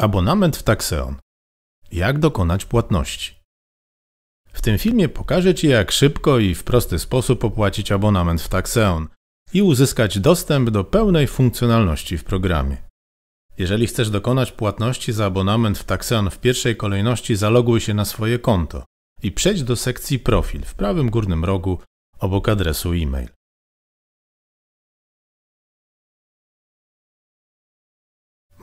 Abonament w Taxeon. Jak dokonać płatności? W tym filmie pokażę Ci, jak szybko i w prosty sposób opłacić abonament w Taxeon i uzyskać dostęp do pełnej funkcjonalności w programie. Jeżeli chcesz dokonać płatności za abonament w Taxeon w pierwszej kolejności zaloguj się na swoje konto i przejdź do sekcji Profil w prawym górnym rogu obok adresu e-mail.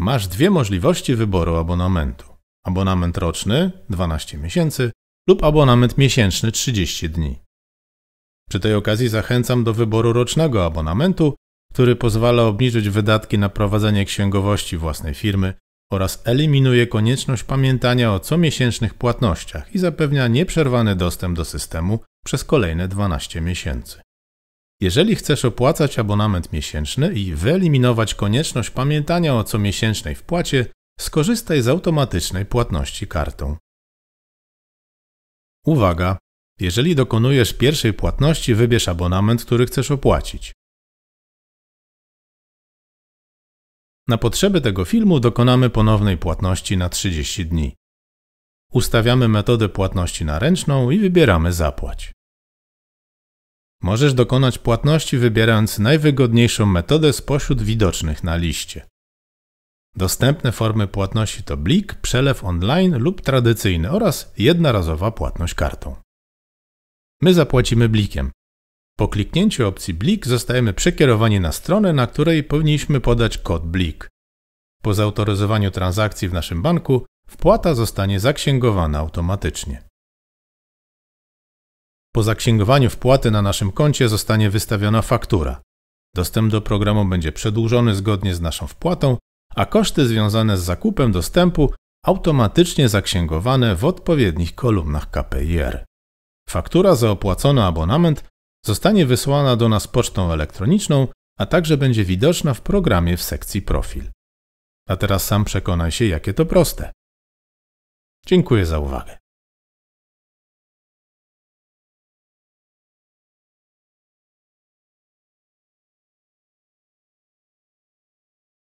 masz dwie możliwości wyboru abonamentu. Abonament roczny 12 miesięcy lub abonament miesięczny 30 dni. Przy tej okazji zachęcam do wyboru rocznego abonamentu, który pozwala obniżyć wydatki na prowadzenie księgowości własnej firmy oraz eliminuje konieczność pamiętania o comiesięcznych płatnościach i zapewnia nieprzerwany dostęp do systemu przez kolejne 12 miesięcy. Jeżeli chcesz opłacać abonament miesięczny i wyeliminować konieczność pamiętania o comiesięcznej wpłacie, skorzystaj z automatycznej płatności kartą. Uwaga! Jeżeli dokonujesz pierwszej płatności, wybierz abonament, który chcesz opłacić. Na potrzeby tego filmu dokonamy ponownej płatności na 30 dni. Ustawiamy metodę płatności na ręczną i wybieramy zapłać. Możesz dokonać płatności wybierając najwygodniejszą metodę spośród widocznych na liście. Dostępne formy płatności to blik, przelew online lub tradycyjny oraz jednorazowa płatność kartą. My zapłacimy blikiem. Po kliknięciu opcji blik zostajemy przekierowani na stronę, na której powinniśmy podać kod blik. Po zautoryzowaniu transakcji w naszym banku wpłata zostanie zaksięgowana automatycznie. Po zaksięgowaniu wpłaty na naszym koncie zostanie wystawiona faktura. Dostęp do programu będzie przedłużony zgodnie z naszą wpłatą, a koszty związane z zakupem dostępu automatycznie zaksięgowane w odpowiednich kolumnach KPIR. Faktura za opłacony abonament zostanie wysłana do nas pocztą elektroniczną, a także będzie widoczna w programie w sekcji Profil. A teraz sam przekonaj się, jakie to proste. Dziękuję za uwagę.